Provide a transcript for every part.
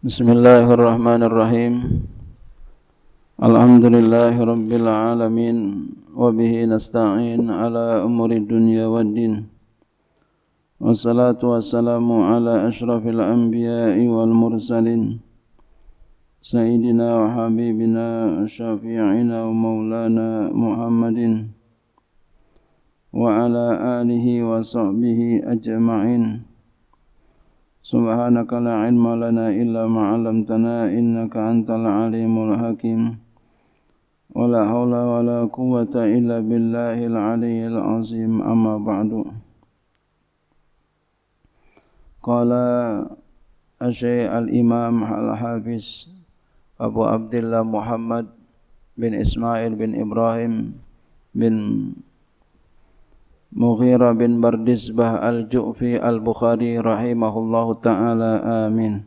Bismillahirrahmanirrahim Alhamdulillahirrabbilalamin Wabihi nasta'in ala umuri dunia wa din Wassalatu wassalamu ala ashrafil anbiya'i wal mursalin Sayyidina wa habibina syafi'ina wa maulana muhammadin Wa ala alihi wa sahbihi ajma'in سبحانك لا علم لنا إلا ما علمتنا إنك أنت العليم الحكيم ولا حول ولا قوة إلا بالله العلي العظيم أما بعد قال الشيخ الإمام الحافظ أبو عبد الله محمد بن إسماعيل بن إبراهيم بن Mughirah bin Bardizbah Al-Ju'fi Al-Bukhari rahimahullahu taala amin.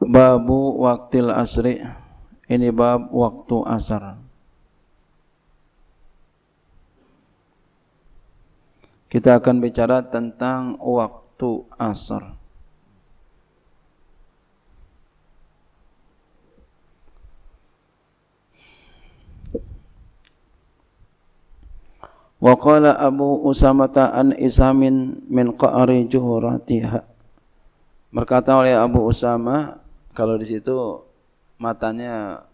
Babu waktil ini bab waktu asar. Kita akan bicara tentang waktu asar. Wa qala Abu Usamata an Isamin min qa'ri juhuratiha. Berkata oleh Abu Usama kalau di situ matanya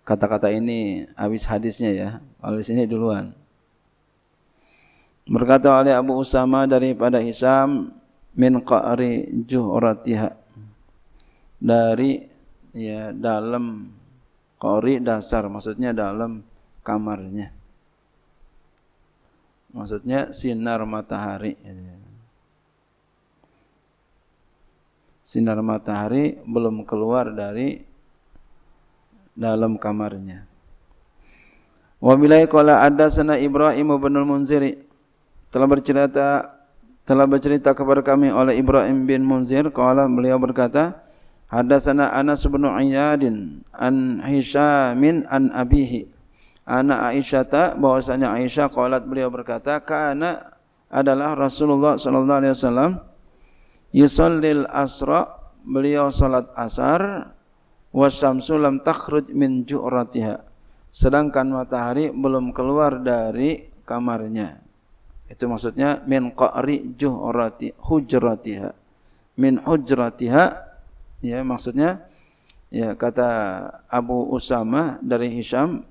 kata-kata ini habis hadisnya ya. Kalau di sini duluan. Berkata oleh Abu Usama daripada Hisam min qa'ri juhratiha. Dari ya dalam qari dasar maksudnya dalam kamarnya. Maksudnya sinar matahari. Sinar matahari belum keluar dari dalam kamarnya. Wa bilai qala hadatsana Ibrahim bin munzir telah bercerita telah bercerita kepada kami oleh Ibrahim bin Munzir qala beliau berkata hadatsana Anas bin Iyadin an Hisyamin an abihi anak Aisyah bahwasanya Aisyah qalat beliau berkata karena adalah Rasulullah sallallahu alaihi wasallam yusallil asra beliau salat asar wasyamsu lam takhruj min ju'ratiha sedangkan matahari belum keluar dari kamarnya itu maksudnya min qa'ri ju'rati hujratiha min hujratiha ya maksudnya Ya, kata Abu Usama dari Hisham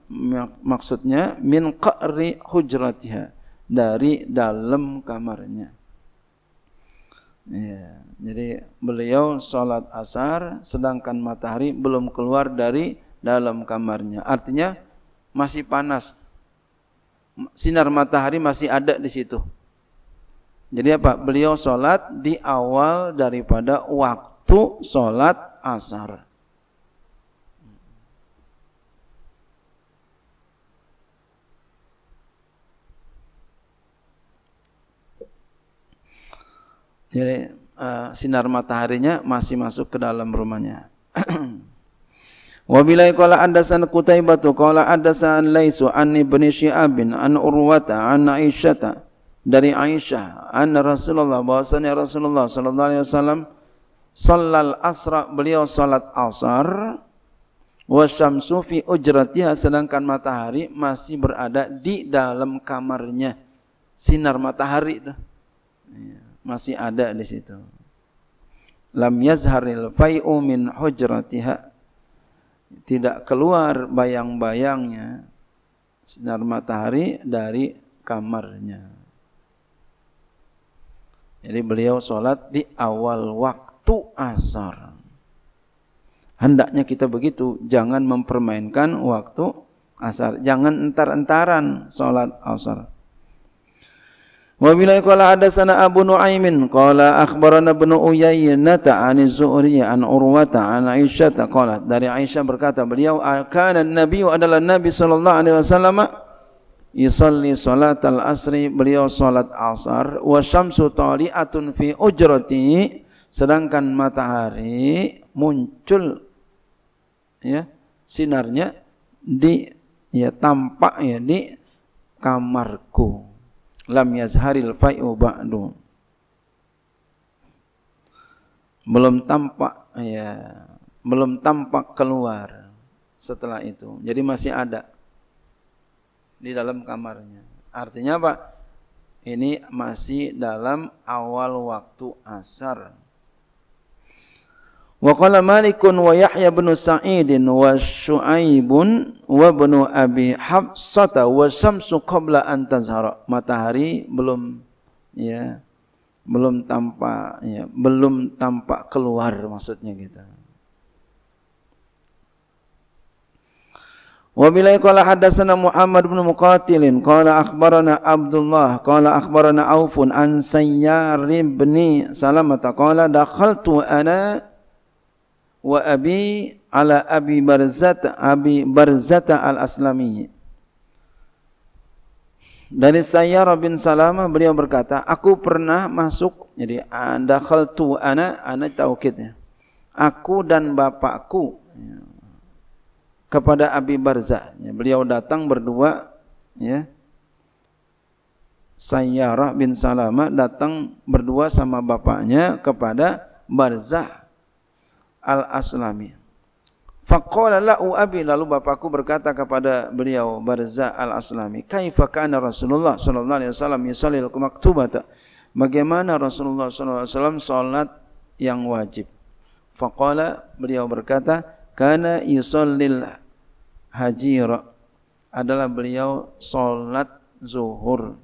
maksudnya min qa'ri hujratiha dari dalam kamarnya. Ya, jadi beliau sholat asar sedangkan matahari belum keluar dari dalam kamarnya. Artinya masih panas. Sinar matahari masih ada di situ. Jadi apa? Beliau sholat di awal daripada waktu sholat asar. Jadi uh, sinar mataharinya masih masuk ke dalam rumahnya. Wa bilai qala hadatsana Qutaibatu qala hadatsana Laisu an Ibnu Syi'abin an Urwata an Aisyah dari Aisyah an Rasulullah bahwasanya Rasulullah sallallahu alaihi wasallam sallal asra beliau salat asar wasyamsu fi ujratiha sedangkan matahari masih berada di dalam kamarnya sinar matahari itu ya masih ada di situ. Lam yazharil fai'u min hujratiha. Tidak keluar bayang-bayangnya sinar matahari dari kamarnya. Jadi beliau sholat di awal waktu asar. Hendaknya kita begitu, jangan mempermainkan waktu asar. Jangan entar-entaran sholat asar. Wa billahi qala hadatsana Abu Nuaimin qala akhbarana Ibnu Uyainata an Zuhri an Urwata an Aisyah qalat dari Aisyah berkata beliau kana Nabi adalah Nabi sallallahu alaihi wasallam yusalli salatal asri beliau salat asar wa syamsu taliatun fi ujrati sedangkan matahari muncul ya sinarnya di ya tampak ya di kamarku lam yazharil fa'u ba'du belum tampak ya belum tampak keluar setelah itu jadi masih ada di dalam kamarnya artinya apa ini masih dalam awal waktu asar Wa qala Malikun wa Yahya bin Sa'idin wa Syu'aibun wa bin Abi Hafsata wa Syamsu qabla an tazhara. Matahari belum ya belum tampak ya, belum tampak keluar maksudnya gitu. وبالله قال حدثنا محمد بن مقاتل قال أخبرنا عبد الله قال أخبرنا عوف عن سيار بن سلمة wa abi ala abi barzat abi barzata al aslami dari saya Robin Salama beliau berkata aku pernah masuk jadi anda tu anak anak taukidnya aku dan bapakku ya, kepada Abi Barza ya, beliau datang berdua ya Sayyarah bin Salama datang berdua sama bapaknya kepada Barzah al-Aslami. Faqala la'u Uabi lalu bapakku berkata kepada beliau Barzah al-Aslami, "Kaifa kana Rasulullah sallallahu alaihi wasallam yusalli al Bagaimana Rasulullah sallallahu alaihi wasallam salat yang wajib? Faqala beliau berkata, karena yusalli haji hajira Adalah beliau solat zuhur.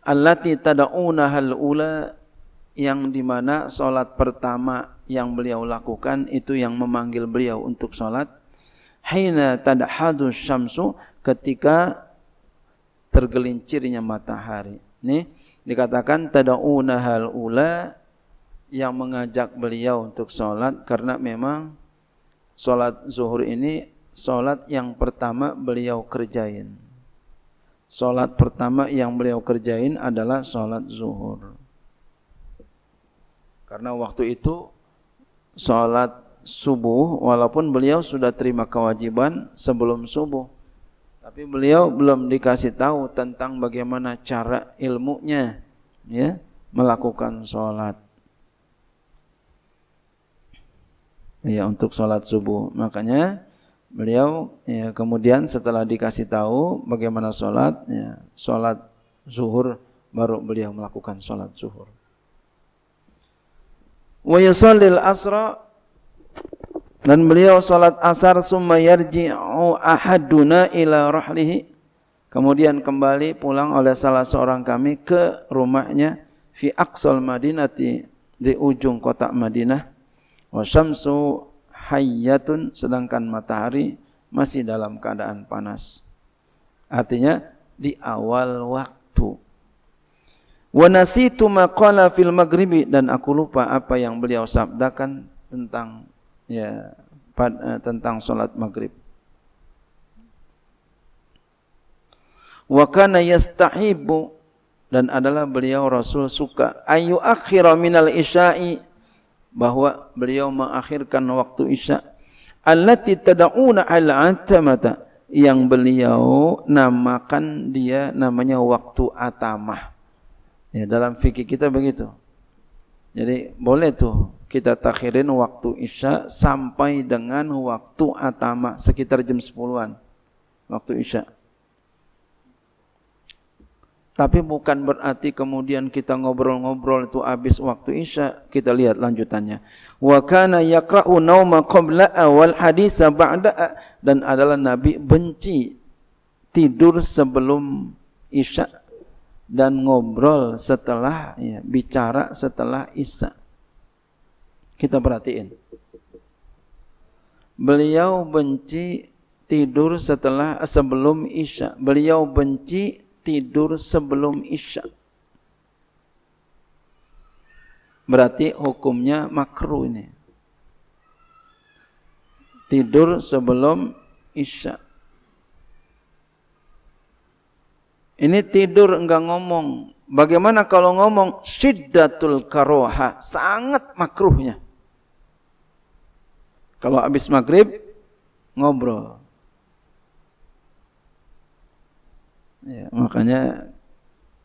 Allati tad'unaha al-ula yang dimana sholat pertama yang beliau lakukan itu yang memanggil beliau untuk sholat hina tadahadu syamsu ketika tergelincirnya matahari. Nih dikatakan tadauna hal ula yang mengajak beliau untuk sholat karena memang sholat zuhur ini sholat yang pertama beliau kerjain. Sholat pertama yang beliau kerjain adalah sholat zuhur. Karena waktu itu sholat subuh walaupun beliau sudah terima kewajiban sebelum subuh. Tapi beliau belum dikasih tahu tentang bagaimana cara ilmunya ya melakukan sholat. Ya untuk sholat subuh. Makanya beliau ya, kemudian setelah dikasih tahu bagaimana sholat, ya, sholat zuhur baru beliau melakukan sholat zuhur wa yusallil asra dan beliau salat asar summa yarji'u ahaduna ila rahlihi kemudian kembali pulang oleh salah seorang kami ke rumahnya fi aqsal madinati di ujung kota Madinah wa syamsu hayyatun sedangkan matahari masih dalam keadaan panas artinya di awal waktu Wa nasitu maqala fil maghribi dan aku lupa apa yang beliau sabdakan tentang ya pad, uh, tentang salat maghrib. Wa kana yastahibu dan adalah beliau Rasul suka ayu akhira minal isya'i bahwa beliau mengakhirkan waktu isya allati tad'una al-atamata yang beliau namakan dia namanya waktu atamah Ya, dalam fikih kita begitu. Jadi boleh tuh kita takhirin waktu Isya sampai dengan waktu atama sekitar jam 10-an waktu Isya. Tapi bukan berarti kemudian kita ngobrol-ngobrol itu habis waktu Isya, kita lihat lanjutannya. Wa kana yaqra'u nauma qabla awal hadis ba'da dan adalah Nabi benci tidur sebelum Isya dan ngobrol setelah ya, bicara setelah Isya. Kita perhatiin. Beliau benci tidur setelah eh, sebelum Isya. Beliau benci tidur sebelum Isya. Berarti hukumnya makruh ini. Tidur sebelum Isya Ini tidur enggak ngomong. Bagaimana kalau ngomong syiddatul karoha, sangat makruhnya. Kalau habis maghrib ngobrol. Ya, makanya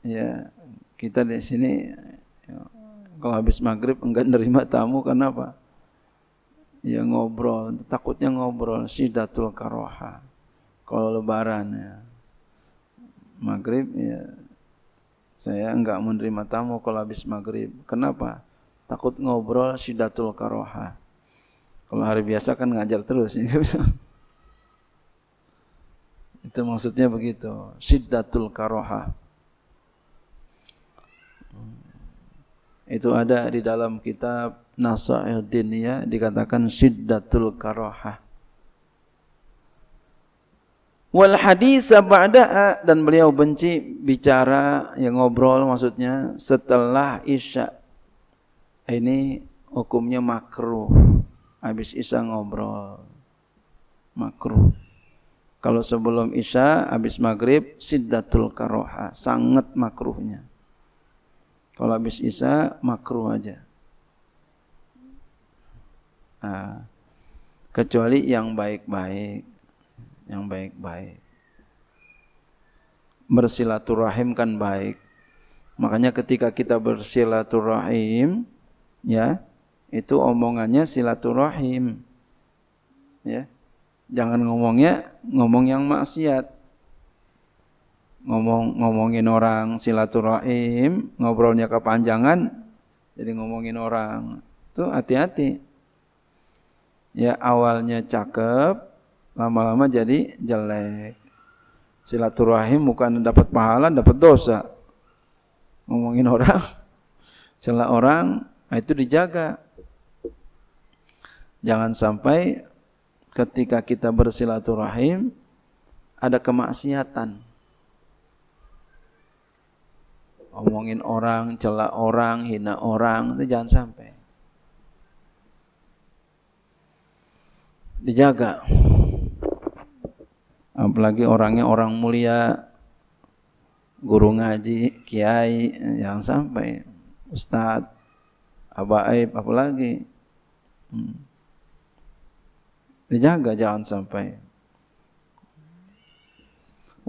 ya kita di sini ya, kalau habis maghrib enggak nerima tamu kenapa? Ya ngobrol, takutnya ngobrol sidatul karoha. Kalau lebaran ya maghrib ya saya enggak menerima tamu kalau habis maghrib. Kenapa? Takut ngobrol sidatul karoha. Kalau hari biasa kan ngajar terus. Ya. Itu maksudnya begitu. Sidatul karoha. Itu ada di dalam kitab Nasa'il Diniyah dikatakan sidatul Karoha wal hadis ba'daha dan beliau benci bicara yang ngobrol maksudnya setelah isya ini hukumnya makruh habis isya ngobrol makruh kalau sebelum isya habis maghrib siddatul karoha sangat makruhnya kalau habis isya makruh aja nah, kecuali yang baik-baik yang baik-baik. Bersilaturahim kan baik. Makanya ketika kita bersilaturahim, ya, itu omongannya silaturahim. Ya. Jangan ngomongnya ngomong yang maksiat. Ngomong ngomongin orang silaturahim, ngobrolnya kepanjangan jadi ngomongin orang. Itu hati-hati. Ya awalnya cakep, lama-lama jadi jelek silaturahim bukan dapat pahala dapat dosa ngomongin orang celah orang nah itu dijaga jangan sampai ketika kita bersilaturahim ada kemaksiatan ngomongin orang, celah orang, hina orang, itu jangan sampai. Dijaga apalagi orangnya orang mulia guru ngaji kiai yang sampai ustadz abaib apalagi hmm. dijaga jangan sampai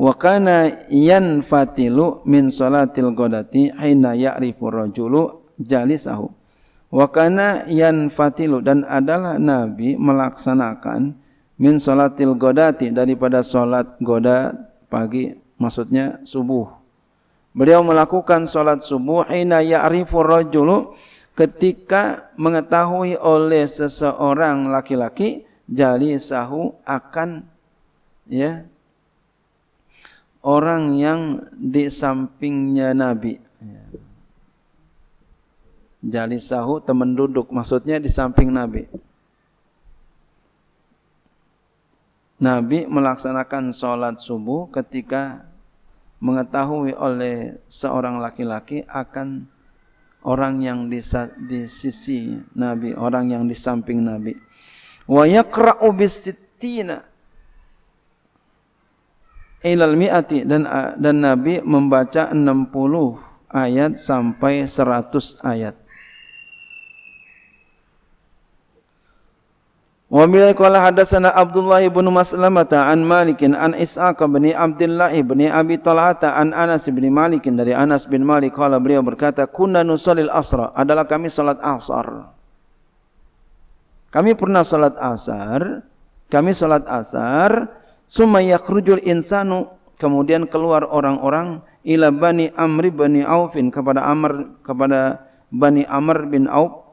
wa kana yanfatilu min salatil ghadati hina ya'rifu rajulu jalisahu wa kana yanfatilu dan adalah nabi melaksanakan min salatil godati daripada salat goda pagi maksudnya subuh beliau melakukan salat subuh hina ya'rifu rajulu ketika mengetahui oleh seseorang laki-laki jali sahu akan ya orang yang di sampingnya Nabi. Jali sahu teman duduk maksudnya di samping Nabi. Nabi melaksanakan sholat subuh ketika mengetahui oleh seorang laki-laki akan orang yang di, di sisi Nabi, orang yang di samping Nabi. Wa yaqra'u bisittina ilal mi'ati dan dan Nabi membaca 60 ayat sampai 100 ayat. Wa bilai qala hadatsana Abdullah bin Maslamah an Malik an Ishaq bin Abdullah bin Abi Talhata an Anas bin Malik dari Anas bin Malik qala beliau berkata kunna nusallil asra adalah kami salat asar. Kami pernah salat asar, kami salat asar, summa yakhrujul insanu kemudian keluar orang-orang ila bani Amr bin Aufin kepada Amr kepada Bani Amr bin Auf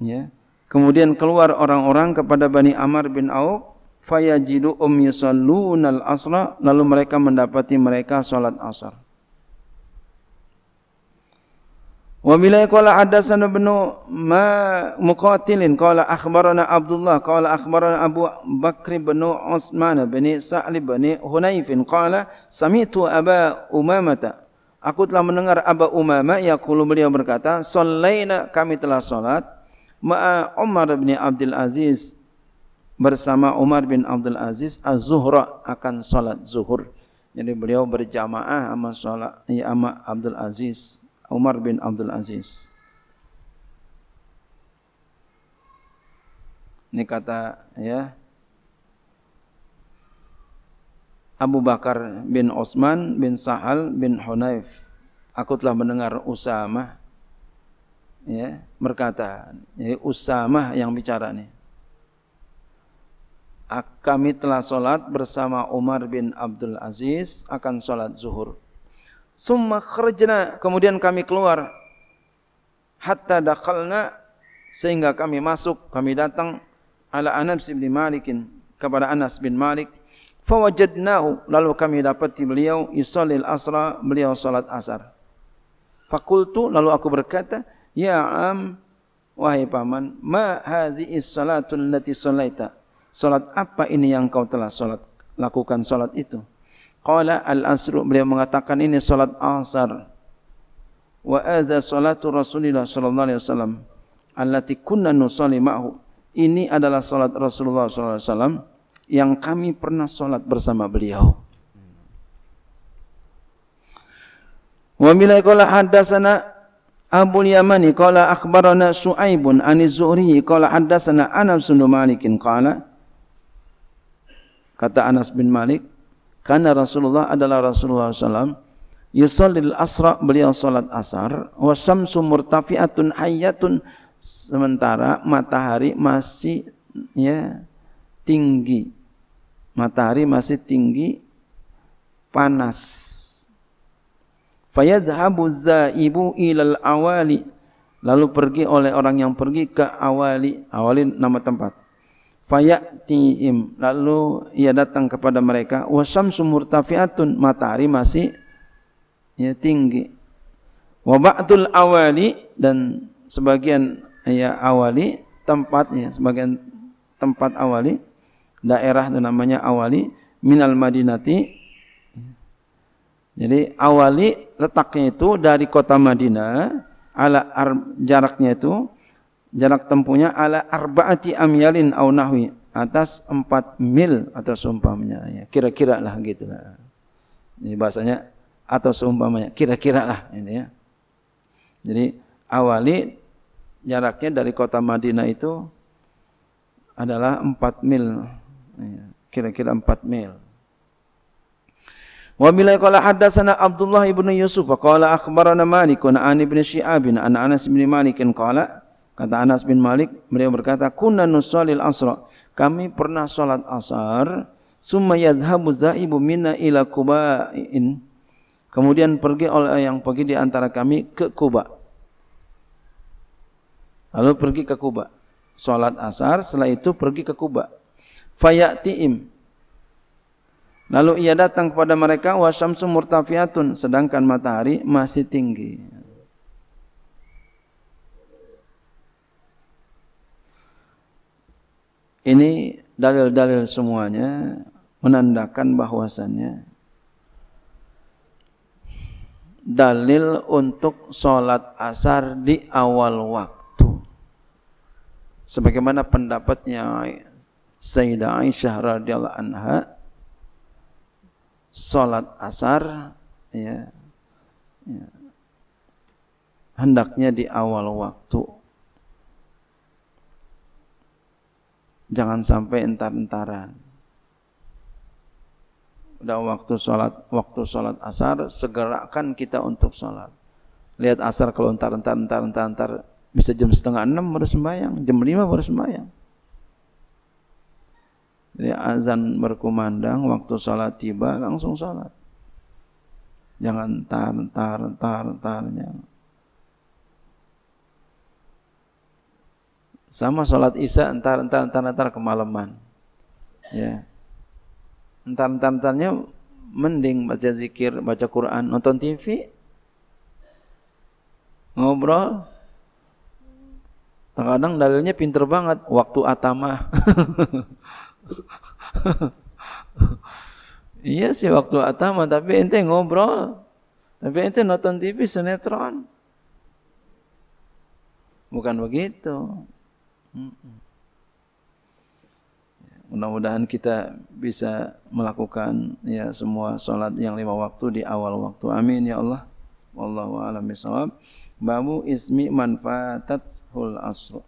Ya. Kemudian keluar orang-orang kepada Bani Amr bin Auf, fayajidu um yusallunal asra, lalu mereka mendapati mereka salat asar. Wa bilai qala hadatsana ibnu ma muqatilin qala akhbarana Abdullah qala akhbarana Abu Bakr bin Utsman bin Sa'l bin Hunayfin qala sami'tu Aba Umamata Aku telah mendengar Aba Umama yaqulu beliau berkata sallaina kami telah salat ma'a Umar bin Abdul Aziz bersama Umar bin Abdul Aziz az-zuhra akan salat zuhur. Jadi beliau berjamaah sama salat ya sama Abdul Aziz, Umar bin Abdul Aziz. Ini kata ya Abu Bakar bin Osman bin Sahal bin Hunayf. Aku telah mendengar Usamah ya, berkata, jadi ya, Usamah yang bicara nih. Ah, kami telah sholat bersama Umar bin Abdul Aziz akan sholat zuhur. Summa kharjna, kemudian kami keluar. Hatta dakhalna, sehingga kami masuk, kami datang ala Anas bin Malikin, kepada Anas bin Malik. Fawajadnahu, lalu kami dapati beliau, yusallil asra, beliau sholat asar. Fakultu, lalu aku berkata, Ya am, wahai paman, ma hadhihi salatul lati solaita. Salat apa ini yang kau telah salat lakukan salat itu? Qala al-asru beliau mengatakan ini salat asar. Wa adza salatu Rasulillah sallallahu alaihi wasallam allati kunna nusalli ma'hu. Ini adalah salat Rasulullah sallallahu alaihi wasallam yang kami pernah salat bersama beliau. Wa bilai qala hadatsana Abu Yamani qala akhbarana Su'aibun an Az-Zuhri qala haddatsana Anas bin Malik qala kata Anas bin Malik karena Rasulullah adalah Rasulullah SAW yusallil asra beliau salat asar wa syamsu murtafi'atun hayyatun sementara matahari masih ya tinggi matahari masih tinggi panas fayazhabu zaibu ilal awali lalu pergi oleh orang yang pergi ke awali awali nama tempat fayatiim lalu ia datang kepada mereka wasyamsu murtafiatun matahari masih ya tinggi wabatul awali dan sebagian ya awali tempatnya sebagian tempat awali daerah namanya awali minal madinati jadi awali letaknya itu dari kota Madinah ala ar, jaraknya itu jarak tempuhnya ala arbaati amyalin au nahwi atas 4 mil atau seumpamanya ya kira-kira lah gitu lah. Ini bahasanya atau seumpamanya kira-kira lah ini ya. Jadi awali jaraknya dari kota Madinah itu adalah 4 mil. Iya, kira-kira 4 mil. Wa bila qala haddatsana Abdullah ibnu Yusuf wa qala akhbarana Malik an Ani bin Syi'ab an Anas bin Malik qala kata Anas bin Malik beliau berkata kunna nusallil asra kami pernah salat asar summa yazhabu zaibu minna ila Qubain kemudian pergi oleh yang pergi di antara kami ke Kuba lalu pergi ke Kuba salat asar setelah itu pergi ke Kuba fayati'im Lalu ia datang kepada mereka wasyamsu murtafiatun sedangkan matahari masih tinggi. Ini dalil-dalil semuanya menandakan bahwasannya dalil untuk sholat asar di awal waktu. Sebagaimana pendapatnya Sayyidah Aisyah radhiyallahu anha sholat asar ya, ya, hendaknya di awal waktu jangan sampai entar-entaran udah waktu sholat waktu sholat asar segerakan kita untuk sholat lihat asar kalau entar entar entar entar entar bisa jam setengah enam baru sembayang, jam lima baru sembayang. Jadi ya, azan berkumandang, waktu sholat tiba langsung sholat. Jangan tar, tar, tar, tarnya. Sama sholat isya entar, entar, entar, entar kemalaman. Ya. Entar, entar, entarnya mending baca zikir, baca Quran, nonton TV, ngobrol, Terkadang dalilnya pinter banget, waktu atama. iya sih waktu atama tapi ente ngobrol. Tapi ente nonton TV sinetron. Bukan begitu. Ya, mudah-mudahan kita bisa melakukan ya semua sholat yang lima waktu di awal waktu. Amin ya Allah. Wallahu a'lam bishawab. Babu ismi manfaatatshul asr.